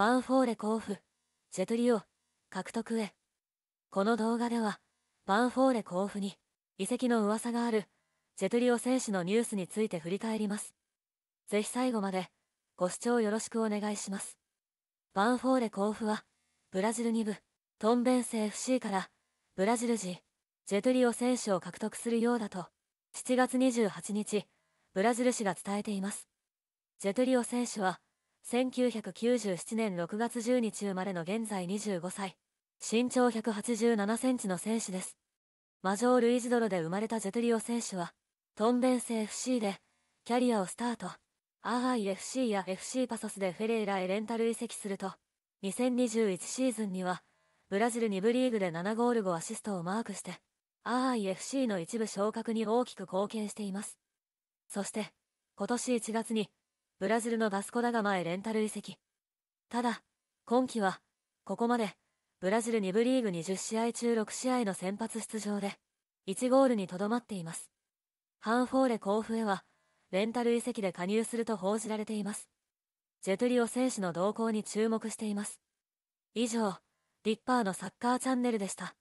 ワンフォーレ甲府、ジェトリオ、獲得へ。この動画では、ワンフォーレ甲府に、遺跡の噂がある、ジェトリオ選手のニュースについて振り返ります。ぜひ最後まで、ご視聴よろしくお願いします。バンフォーレ甲府は、ブラジル2部、トンベンセ FC から、ブラジル人、ジェトリオ選手を獲得するようだと、7月28日、ブラジル紙が伝えています。ジェトリオ選手は、1997年6月10日生まれの現在25歳。身長187センチの選手です。マジョール・イジドロで生まれたジェトリオ選手は、トンベンセ FC で、キャリアをスタート。アーハイ FC や FC パソスでフェレイラへレンタル移籍すると、2021シーズンには、ブラジル2部リーグで7ゴール5アシストをマークして、アーハイ FC の一部昇格に大きく貢献しています。そして、今年1月に、ブラジルのバスコダガマへレンタル移籍。ただ、今季は、ここまで、ブラジル2部リーグ20試合中6試合の先発出場で、1ゴールにとどまっています。ハンフォーレ甲府へは、レンタル移籍で加入すると報じられています。ジェトゥリオ選手の動向に注目しています。以上、リッパーのサッカーチャンネルでした。